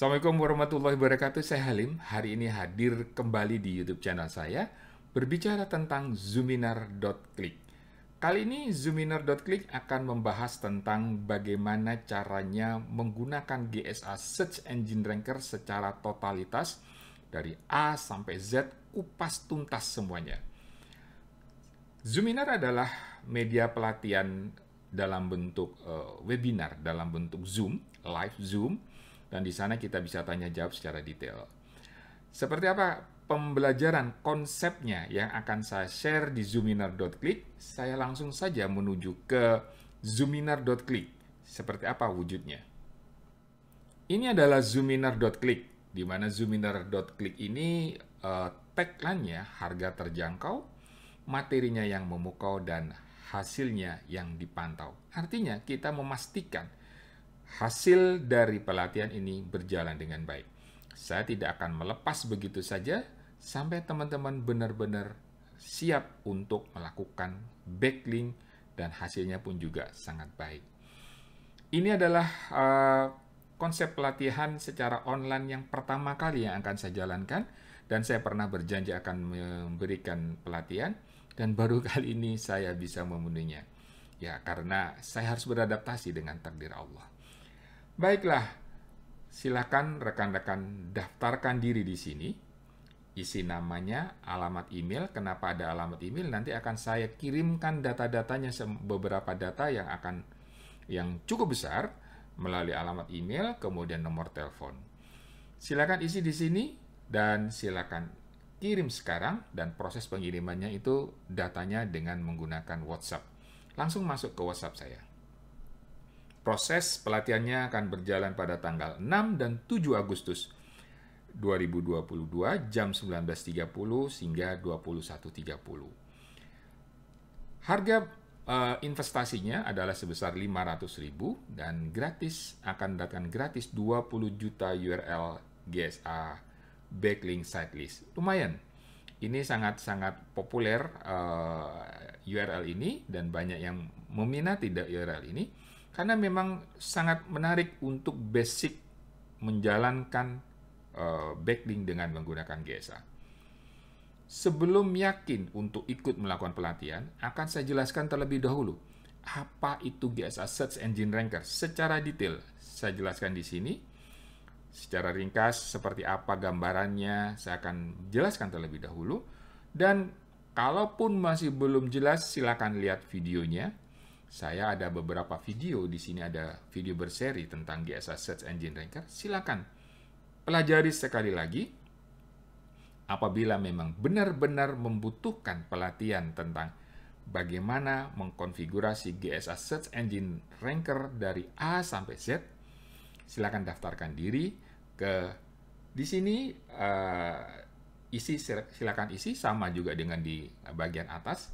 Assalamualaikum warahmatullahi wabarakatuh. Saya Halim. Hari ini hadir kembali di YouTube channel saya berbicara tentang Zuminar.click. Kali ini Zuminar.click akan membahas tentang bagaimana caranya menggunakan GSA Search Engine Ranker secara totalitas dari A sampai Z kupas tuntas semuanya. Zuminar adalah media pelatihan dalam bentuk eh, webinar, dalam bentuk Zoom, live Zoom dan di sana kita bisa tanya jawab secara detail. Seperti apa pembelajaran konsepnya yang akan saya share di zoominar.click, saya langsung saja menuju ke zoominar.click. Seperti apa wujudnya? Ini adalah zoominar.click, di mana zoominar.click ini uh, tagline-nya harga terjangkau, materinya yang memukau, dan hasilnya yang dipantau. Artinya kita memastikan hasil dari pelatihan ini berjalan dengan baik. Saya tidak akan melepas begitu saja sampai teman-teman benar-benar siap untuk melakukan backlink dan hasilnya pun juga sangat baik. Ini adalah uh, konsep pelatihan secara online yang pertama kali yang akan saya jalankan dan saya pernah berjanji akan memberikan pelatihan dan baru kali ini saya bisa memenuhinya. Ya, karena saya harus beradaptasi dengan takdir Allah. Baiklah, silakan rekan-rekan daftarkan diri di sini. Isi namanya, alamat email. Kenapa ada alamat email? Nanti akan saya kirimkan data-datanya beberapa data yang akan yang cukup besar melalui alamat email, kemudian nomor telepon. Silakan isi di sini dan silakan kirim sekarang dan proses pengirimannya itu datanya dengan menggunakan WhatsApp. Langsung masuk ke WhatsApp saya. Proses pelatihannya akan berjalan pada tanggal 6 dan 7 Agustus 2022 jam 19.30 hingga 21.30. Harga eh, investasinya adalah sebesar 500.000 dan gratis akan datang gratis 20 juta URL GSA backlink site list Lumayan. Ini sangat-sangat populer uh, eh, URL ini dan banyak yang meminati URL ini karena memang sangat menarik untuk basic menjalankan uh, eh, backlink dengan menggunakan GSA. Sebelum yakin untuk ikut melakukan pelatihan, akan saya jelaskan terlebih dahulu apa itu GSA Search Engine Ranker secara detail. Saya jelaskan di sini. Secara ringkas seperti apa gambarannya, saya akan jelaskan terlebih dahulu. Dan kalaupun masih belum jelas, silakan lihat videonya saya ada beberapa video, di sini ada video berseri tentang GSA Search Engine Ranker. Silakan pelajari sekali lagi. Apabila memang benar-benar membutuhkan pelatihan tentang bagaimana mengkonfigurasi GSA Search Engine Ranker dari A sampai Z, silakan daftarkan diri ke di sini uh, isi silakan isi sama juga dengan di bagian atas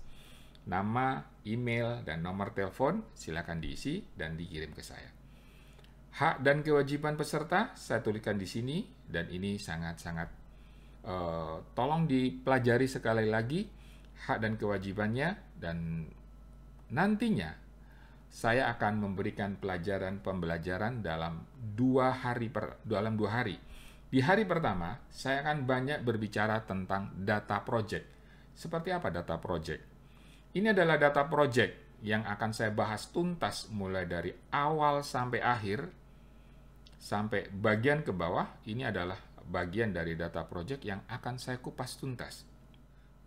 nama, email, dan nomor telepon silakan diisi dan dikirim ke saya. Hak dan kewajiban peserta saya tuliskan di sini dan ini sangat-sangat uh, tolong dipelajari sekali lagi hak dan kewajibannya dan nantinya saya akan memberikan pelajaran pembelajaran dalam dua hari per, dalam dua hari. Di hari pertama, saya akan banyak berbicara tentang data project. Seperti apa data project? Ini adalah data project yang akan saya bahas tuntas mulai dari awal sampai akhir sampai bagian ke bawah. Ini adalah bagian dari data project yang akan saya kupas tuntas.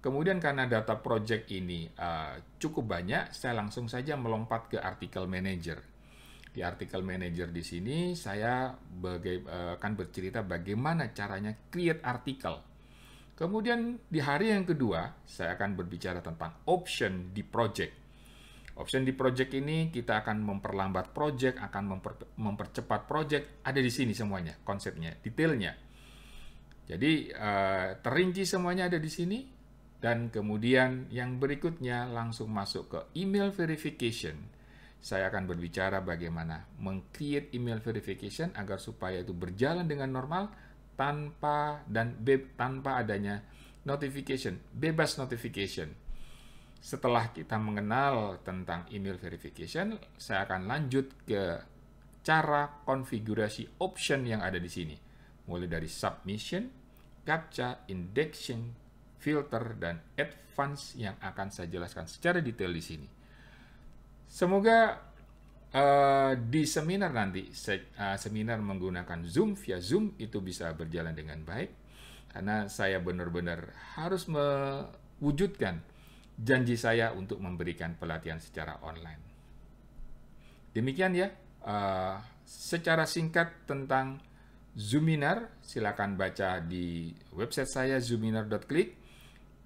Kemudian karena data project ini uh, cukup banyak, saya langsung saja melompat ke artikel manager. Di artikel manager di sini saya eh, akan bercerita bagaimana caranya create artikel Kemudian di hari yang kedua, saya akan berbicara tentang option di project. Option di project ini kita akan memperlambat project, akan memper, mempercepat project, ada di sini semuanya konsepnya, detailnya. Jadi eh, terinci semuanya ada di sini dan kemudian yang berikutnya langsung masuk ke email verification. Saya akan berbicara bagaimana meng-create email verification agar supaya itu berjalan dengan normal tanpa dan be, tanpa adanya notification, bebas notification. Setelah kita mengenal tentang email verification, saya akan lanjut ke cara konfigurasi option yang ada di sini. Mulai dari submission, captcha, indexing, filter, dan advance yang akan saya jelaskan secara detail di sini. Semoga Uh, di seminar nanti, se uh, seminar menggunakan Zoom via Zoom itu bisa berjalan dengan baik karena saya benar-benar harus mewujudkan janji saya untuk memberikan pelatihan secara online. Demikian ya, uh, secara singkat tentang Zoominar, silakan baca di website saya zoominar.click,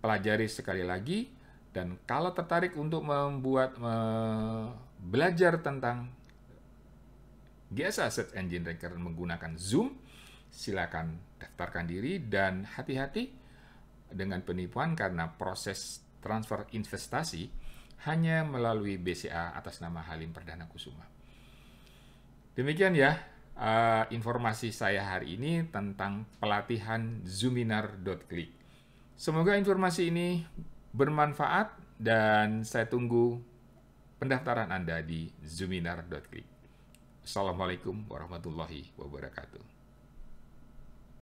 pelajari sekali lagi, dan kalau tertarik untuk membuat uh, belajar tentang GSA Search Engine Ranker menggunakan Zoom, silakan daftarkan diri dan hati-hati dengan penipuan karena proses transfer investasi hanya melalui BCA atas nama Halim Perdana Kusuma. Demikian ya uh, informasi saya hari ini tentang pelatihan zoominar.click. Semoga informasi ini bermanfaat dan saya tunggu pendaftaran Anda di zuminar.klik. Assalamualaikum warahmatullahi wabarakatuh.